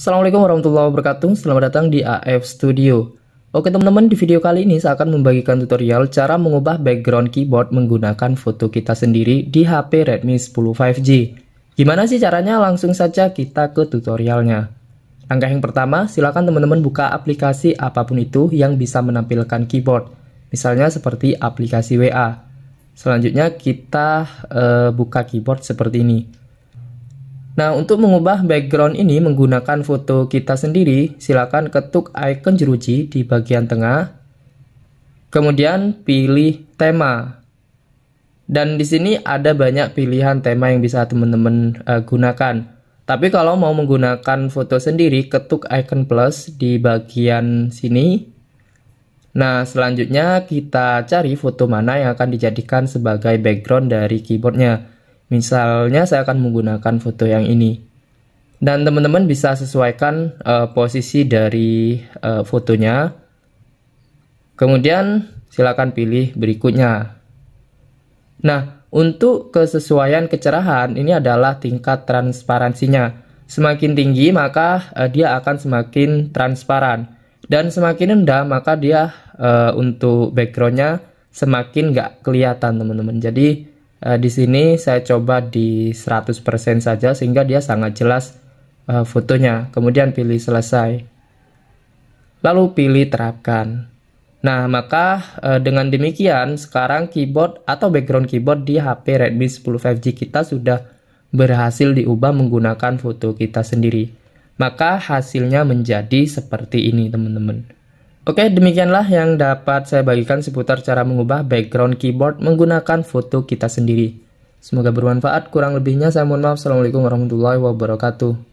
Assalamualaikum warahmatullahi wabarakatuh, selamat datang di AF Studio. Oke teman-teman, di video kali ini saya akan membagikan tutorial cara mengubah background keyboard menggunakan foto kita sendiri di HP Redmi 10 5G. Gimana sih caranya? Langsung saja kita ke tutorialnya. Langkah yang pertama, silakan teman-teman buka aplikasi apapun itu yang bisa menampilkan keyboard. Misalnya seperti aplikasi WA. Selanjutnya kita uh, buka keyboard seperti ini. Nah, untuk mengubah background ini menggunakan foto kita sendiri, silakan ketuk icon jeruji di bagian tengah. Kemudian pilih tema. Dan di sini ada banyak pilihan tema yang bisa teman-teman uh, gunakan. Tapi kalau mau menggunakan foto sendiri, ketuk icon plus di bagian sini. Nah, selanjutnya kita cari foto mana yang akan dijadikan sebagai background dari keyboardnya. Misalnya saya akan menggunakan foto yang ini. Dan teman-teman bisa sesuaikan uh, posisi dari uh, fotonya. Kemudian silakan pilih berikutnya. Nah, untuk kesesuaian kecerahan ini adalah tingkat transparansinya. Semakin tinggi maka uh, dia akan semakin transparan dan semakin rendah maka dia uh, untuk backgroundnya semakin nggak kelihatan teman-teman. Jadi e, di sini saya coba di 100% saja sehingga dia sangat jelas e, fotonya. Kemudian pilih selesai. Lalu pilih terapkan. Nah, maka e, dengan demikian sekarang keyboard atau background keyboard di HP Redmi 10 5G kita sudah berhasil diubah menggunakan foto kita sendiri. Maka hasilnya menjadi seperti ini, teman-teman. Oke, demikianlah yang dapat saya bagikan seputar cara mengubah background keyboard menggunakan foto kita sendiri. Semoga bermanfaat, kurang lebihnya saya mohon maaf. Assalamualaikum warahmatullahi wabarakatuh.